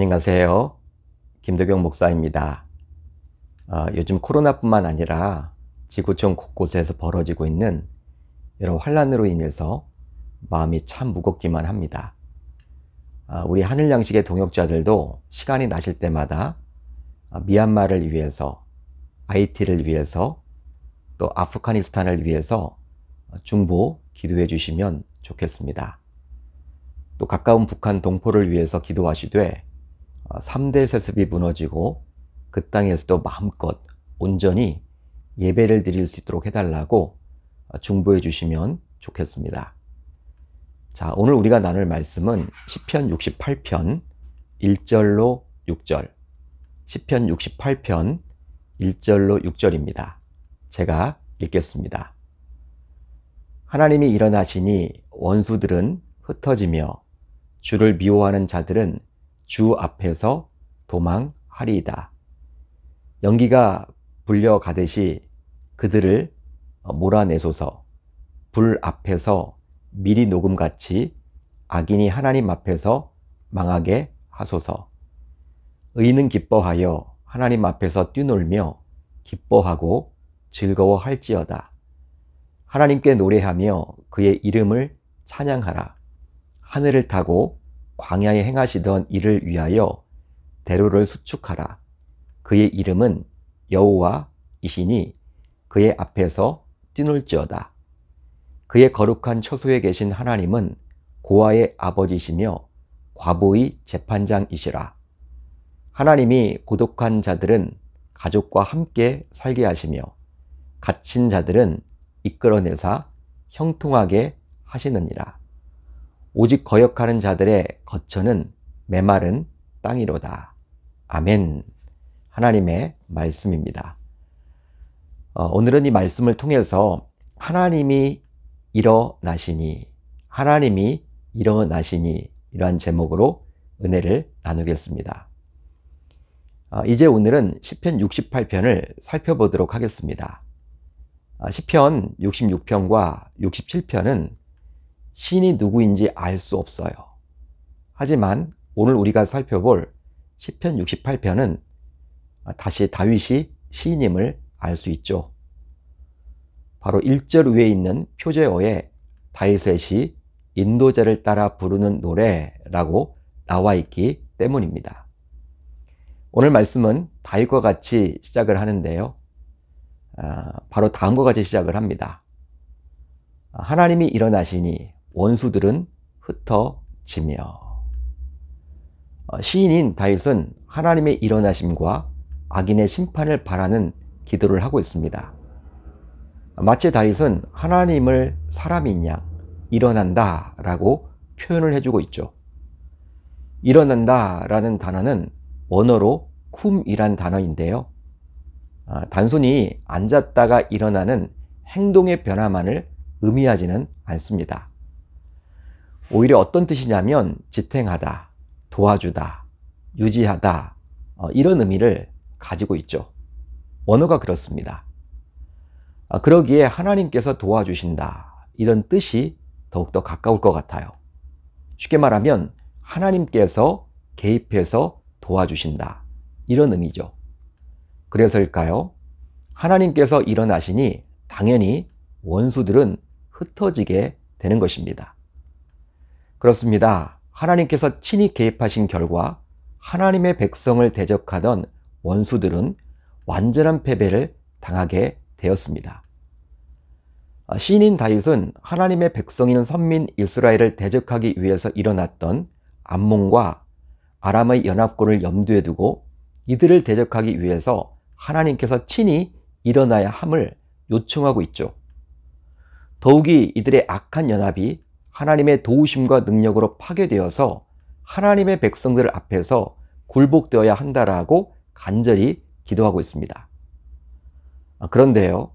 안녕하세요. 김도경 목사입니다. 어, 요즘 코로나뿐만 아니라 지구촌 곳곳에서 벌어지고 있는 여러 환란으로 인해서 마음이 참 무겁기만 합니다. 어, 우리 하늘 양식의 동역자들도 시간이 나실 때마다 어, 미얀마를 위해서, 아이티를 위해서, 또 아프가니스탄을 위해서 어, 중보 기도해 주시면 좋겠습니다. 또 가까운 북한 동포를 위해서 기도하시되 3대 아, 세습이 무너지고 그 땅에서도 마음껏 온전히 예배를 드릴 수 있도록 해달라고 아, 중보해 주시면 좋겠습니다. 자, 오늘 우리가 나눌 말씀은 10편 68편 1절로 6절. 10편 68편 1절로 6절입니다. 제가 읽겠습니다. 하나님이 일어나시니 원수들은 흩어지며 주를 미워하는 자들은 주 앞에서 도망하리이다. 연기가 불려가듯이 그들을 어, 몰아내소서 불 앞에서 미리 녹음같이 악인이 하나님 앞에서 망하게 하소서. 의는 기뻐하여 하나님 앞에서 뛰놀며 기뻐하고 즐거워할지어다. 하나님께 노래하며 그의 이름을 찬양하라. 하늘을 타고 광야에 행하시던 이를 위하여 대로를 수축하라. 그의 이름은 여호와이시니 그의 앞에서 뛰놀지어다. 그의 거룩한 처소에 계신 하나님은 고아의 아버지시며 과부의 재판장이시라. 하나님이 고독한 자들은 가족과 함께 살게 하시며 갇힌 자들은 이끌어내사 형통하게 하시느니라. 오직 거역하는 자들의 거처는 메마른 땅이로다. 아멘. 하나님의 말씀입니다. 어, 오늘은 이 말씀을 통해서 하나님이 일어나시니, 하나님이 일어나시니 이러한 제목으로 은혜를 나누겠습니다. 어, 이제 오늘은 시편 68편을 살펴보도록 하겠습니다. 어, 시편 66편과 67편은 신이 누구인지 알 수 없어요. 하지만 오늘 우리가 살펴볼 시편 68편은 다시 다윗이 신임을알 수 있죠. 바로 1절 위에 있는 표제어에 다윗의 시 인도자를 따라 부르는 노래라고 나와 있기 때문입니다. 오늘 말씀은 다윗과 같이 시작을 하는데요. 아, 바로 다음과 같이 시작을 합니다. 하나님이 일어나시니 원수들은 흩어지며 어, 시인인 다윗은 하나님의 일어나심과 악인의 심판을 바라는 기도를 하고 있습니다. 마치 다윗은 하나님을 사람인 양 일어난다 라고 표현을 해주고 있죠. 일어난다 라는 단어는 원어로 쿰이란 단어인데요. 아, 단순히 앉았다가 일어나는 행동의 변화만을 의미하지는 않습니다. 오히려 어떤 뜻이냐면 지탱하다, 도와주다, 유지하다 어, 이런 의미를 가지고 있죠. 원어가 그렇습니다. 아, 그러기에 하나님께서 도와주신다 이런 뜻이 더욱더 가까울 것 같아요. 쉽게 말하면 하나님께서 개입해서 도와주신다 이런 의미죠. 그래서일까요? 하나님께서 일어나시니 당연히 원수들은 흩어지게 되는 것입니다. 그렇습니다. 하나님께서 친히 개입하신 결과 하나님의 백성을 대적하던 원수들은 완전한 패배를 당하게 되었습니다. 신인 아, 다윗은 하나님의 백성인 선민 이스라엘을 대적하기 위해서 일어났던 암몽과 아람의 연합군을 염두에 두고 이들을 대적하기 위해서 하나님께서 친히 일어나야 함을 요청하고 있죠. 더욱이 이들의 악한 연합이 하나님의 도우심과 능력으로 파괴되어서 하나님의 백성들 앞에서 굴복되어야 한다라고 간절히 기도하고 있습니다. 아, 그런데요,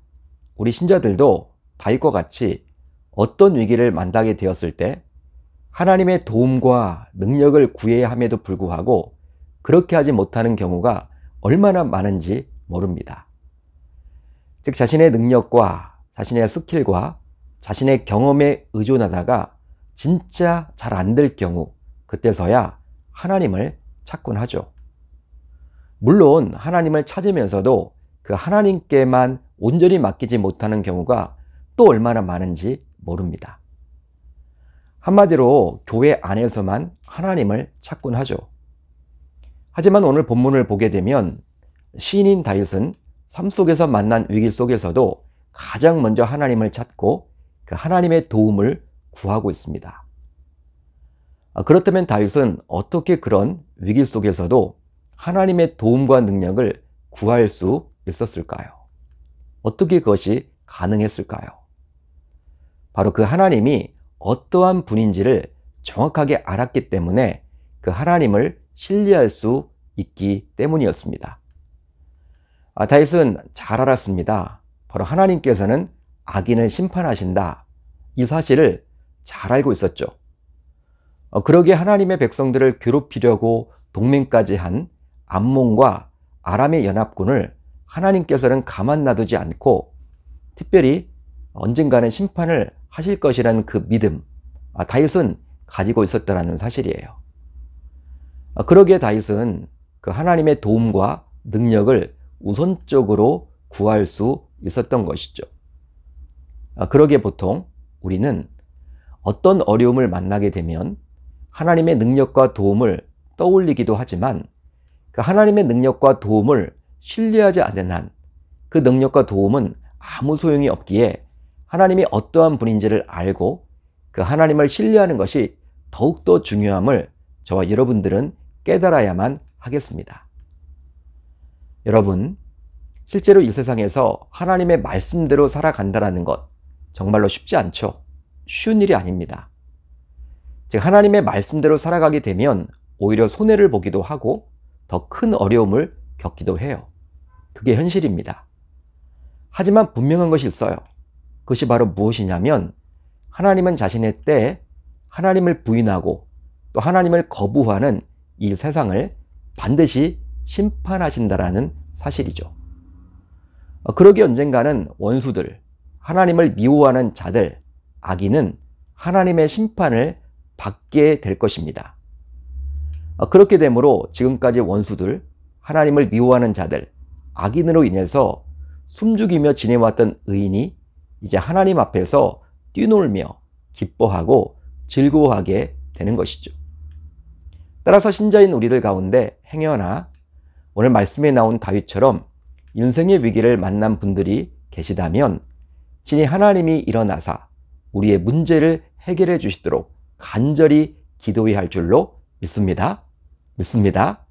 우리 신자들도 다윗과 같이 어떤 위기를 만나게 되었을 때 하나님의 도움과 능력을 구해야 함에도 불구하고 그렇게 하지 못하는 경우가 얼마나 많은지 모릅니다. 즉, 자신의 능력과 자신의 스킬과 자신의 경험에 의존하다가 진짜 잘 안 될 경우 그때서야 하나님을 찾곤 하죠. 물론 하나님을 찾으면서도 그 하나님께만 온전히 맡기지 못하는 경우가 또 얼마나 많은지 모릅니다. 한마디로 교회 안에서만 하나님을 찾곤 하죠. 하지만 오늘 본문을 보게 되면 시인인 다윗은 삶 속에서 만난 위기 속에서도 가장 먼저 하나님을 찾고 그 하나님의 도움을 구하고 있습니다. 아, 그렇다면 다윗은 어떻게 그런 위기 속에서도 하나님의 도움과 능력을 구할 수 있었을까요? 어떻게 그것이 가능했을까요? 바로 그 하나님이 어떠한 분인지를 정확하게 알았기 때문에 그 하나님을 신뢰할 수 있기 때문이었습니다. 아, 다윗은 잘 알았습니다. 바로 하나님께서는 악인을 심판하신다. 이 사실을 잘 알고 있었죠. 어, 그러기에 하나님의 백성들을 괴롭히려고 동맹까지 한암몽과 아람의 연합군을 하나님께서는 가만 놔두지 않고 특별히 언젠가는 심판을 하실 것이라는 그 믿음, 아, 다윗은 가지고 있었다라는 사실이에요. 아, 그러기에 다윗은 그 하나님의 도움과 능력을 우선적으로 구할 수 있었던 것이죠. 아, 그러기에 보통 우리는 어떤 어려움을 만나게 되면 하나님의 능력과 도움을 떠올리기도 하지만 그 하나님의 능력과 도움을 신뢰하지 않는 한 그 능력과 도움은 아무 소용이 없기에 하나님이 어떠한 분인지를 알고 그 하나님을 신뢰하는 것이 더욱더 중요함을 저와 여러분들은 깨달아야만 하겠습니다. 여러분, 실제로 이 세상에서 하나님의 말씀대로 살아간다라는 것 정말로 쉽지 않죠. 쉬운 일이 아닙니다. 즉, 하나님의 말씀대로 살아가게 되면 오히려 손해를 보기도 하고 더 큰 어려움을 겪기도 해요. 그게 현실입니다. 하지만 분명한 것이 있어요. 그것이 바로 무엇이냐면 하나님은 자신의 때에 하나님을 부인하고 또 하나님을 거부하는 이 세상을 반드시 심판하신다라는 사실이죠. 어, 그러기 언젠가는 원수들, 하나님을 미워하는 자들, 악인은 하나님의 심판을 받게 될 것입니다. 어, 그렇게 되므로 지금까지 원수들, 하나님을 미워하는 자들, 악인으로 인해서 숨죽이며 지내왔던 의인이 이제 하나님 앞에서 뛰놀며 기뻐하고 즐거워하게 되는 것이죠. 따라서 신자인 우리들 가운데 행여나 오늘 말씀에 나온 다윗처럼 인생의 위기를 만난 분들이 계시다면 진히 하나님이 일어나사 우리의 문제를 해결해 주시도록 간절히 기도해야 할 줄로 믿습니다. 믿습니다.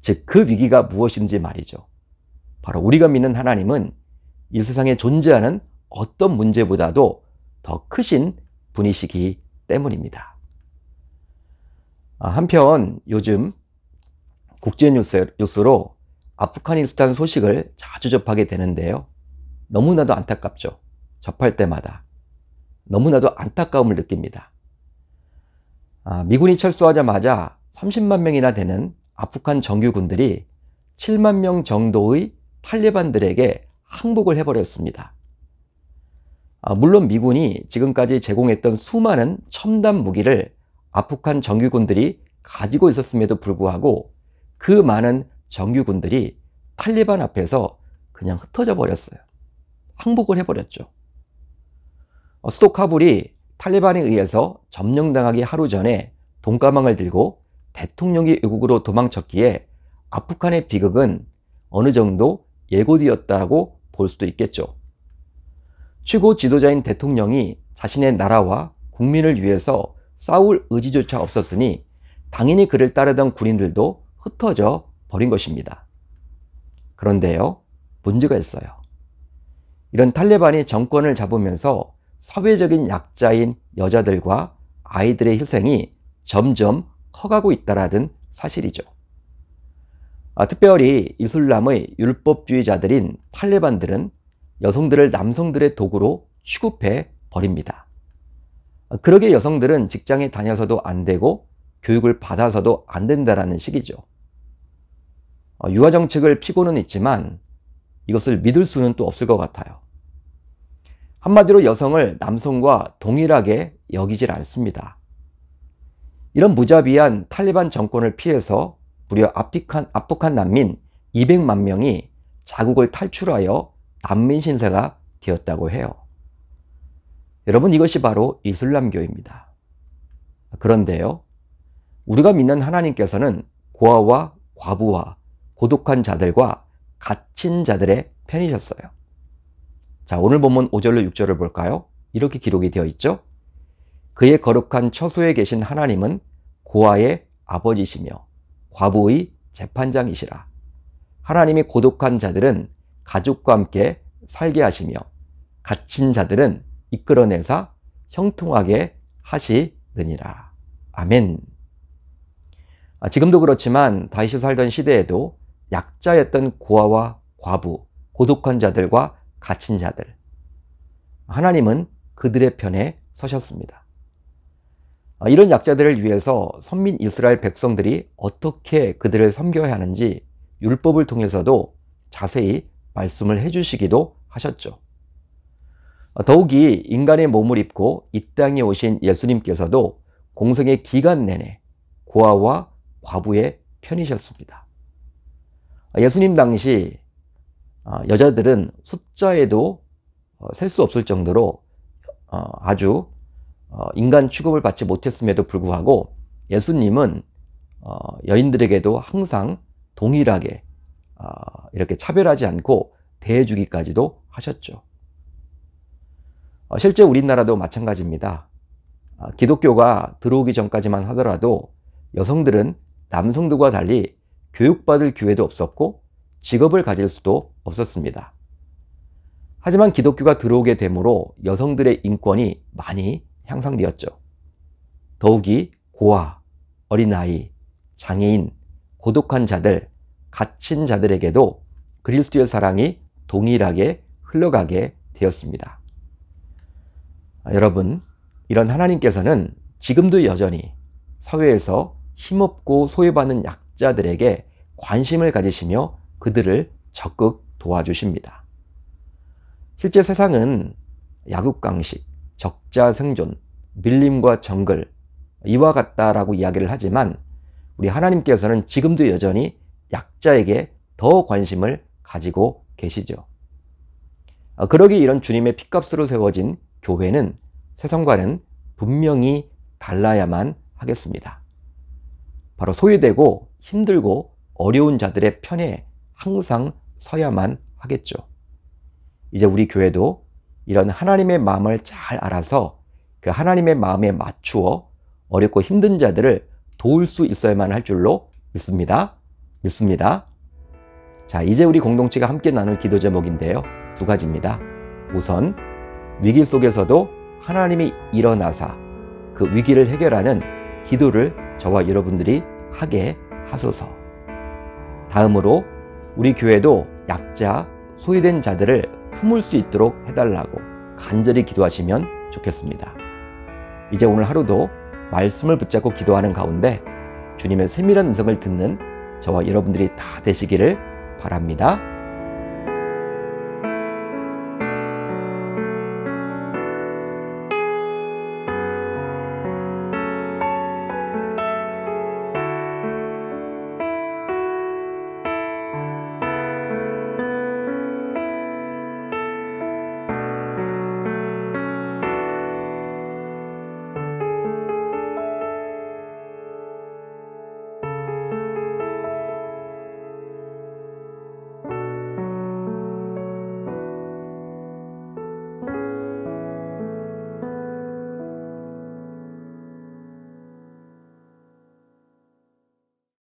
즉, 그 위기가 무엇인지 말이죠. 바로 우리가 믿는 하나님은 이 세상에 존재하는 어떤 문제보다도 더 크신 분이시기 때문입니다. 아, 한편 요즘 국제뉴스로 아프가니스탄 소식을 자주 접하게 되는데요. 너무나도 안타깝죠. 접할 때마다. 너무나도 안타까움을 느낍니다. 아, 미군이 철수하자마자 30만 명이나 되는 아프간 정규군들이 7만 명 정도의 탈레반들에게 항복을 해버렸습니다. 아, 물론 미군이 지금까지 제공했던 수많은 첨단 무기를 아프간 정규군들이 가지고 있었음에도 불구하고 그 많은 정규군들이 탈레반 앞에서 그냥 흩어져 버렸어요. 항복을 해버렸죠. 수도카불이 어, 탈레반에 의해서 점령당하기 하루 전에 돈가망을 들고 대통령이 외국으로 도망쳤기에 아프간의 비극은 어느 정도 예고되었다고 볼 수도 있겠죠. 최고 지도자인 대통령이 자신의 나라와 국민을 위해서 싸울 의지조차 없었으니 당연히 그를 따르던 군인들도 흩어져 버린 것입니다. 그런데요, 문제가 있어요. 이런 탈레반이 정권을 잡으면서 사회적인 약자인 여자들과 아이들의 희생이 점점 커가고 있다라는 사실이죠. 아, 특별히 이슬람의 율법주의자들인 탈레반들은 여성들을 남성들의 도구로 취급해 버립니다. 아, 그러게 여성들은 직장에 다녀서도 안 되고 교육을 받아서도 안 된다라는 식이죠. 아, 유아 정책을 피고는 있지만 이것을 믿을 수는 또 없을 것 같아요. 한마디로 여성을 남성과 동일하게 여기질 않습니다. 이런 무자비한 탈리반 정권을 피해서 무려 아프간, 아프간 난민 200만 명이 자국을 탈출하여 난민 신세가 되었다고 해요. 여러분 이것이 바로 이슬람교입니다. 그런데요. 우리가 믿는 하나님께서는 고아와 과부와 고독한 자들과 갇힌 자들의 편이셨어요. 자, 오늘 본문 5절로 6절을 볼까요? 이렇게 기록이 되어 있죠. 그의 거룩한 처소에 계신 하나님은 고아의 아버지시며 과부의 재판장이시라. 하나님이 고독한 자들은 가족과 함께 살게 하시며 갇힌 자들은 이끌어내사 형통하게 하시느니라. 아멘. 아, 지금도 그렇지만 다윗이 살던 시대에도 약자였던 고아와 과부, 고독한 자들과 갇힌 자들. 하나님은 그들의 편에 서셨습니다. 아, 이런 약자들을 위해서 선민 이스라엘 백성들이 어떻게 그들을 섬겨야 하는지 율법을 통해서도 자세히 말씀을 해주시기도 하셨죠. 아, 더욱이 인간의 몸을 입고 이 땅에 오신 예수님께서도 공생의 기간 내내 고아와 과부의 편이셨습니다. 아, 예수님 당시 어, 여자들은 숫자에도 어, 셀수 없을 정도로 어, 아주 인간 취급을 받지 못했음에도 불구하고 예수님은 여인들에게도 항상 동일하게 이렇게 차별하지 않고 대해주기까지도 하셨죠. 실제 우리나라도 마찬가지입니다. 기독교가 들어오기 전까지만 하더라도 여성들은 남성들과 달리 교육받을 기회도 없었고 직업을 가질 수도 없었습니다. 하지만 기독교가 들어오게 되므로 여성들의 인권이 많이 향상되었죠. 더욱이 고아, 어린아이, 장애인, 고독한 자들, 갇힌 자들에게도 그리스도의 사랑이 동일하게 흘러가게 되었습니다. 아, 여러분, 이런 하나님께서는 지금도 여전히 사회에서 힘없고 소외받는 약자들에게 관심을 가지시며 그들을 적극 도와주십니다. 실제 세상은 야국강식, 적자생존, 밀림과 정글, 이와 같다라고 이야기를 하지만 우리 하나님께서는 지금도 여전히 약자에게 더 관심을 가지고 계시죠. 어, 그러기 이런 주님의 핏값으로 세워진 교회는 세상과는 분명히 달라야만 하겠습니다. 바로 소외되고 힘들고 어려운 자들의 편에 항상 서야만 하겠죠. 이제 우리 교회도 이런 하나님의 마음을 잘 알아서 그 하나님의 마음에 맞추어 어렵고 힘든 자들을 도울 수 있어야만 할 줄로 믿습니다. 믿습니다. 자, 이제 우리 공동체가 함께 나눌 기도 제목인데요. 두 가지입니다. 우선 위기 속에서도 하나님이 일어나사 그 위기를 해결하는 기도를 저와 여러분들이 하게 하소서. 다음으로 우리 교회도 약자, 소외된 자들을 품을 수 있도록 해달라고 간절히 기도하시면 좋겠습니다. 이제 오늘 하루도 말씀을 붙잡고 기도하는 가운데 주님의 세밀한 음성을 듣는 저와 여러분들이 다 되시기를 바랍니다.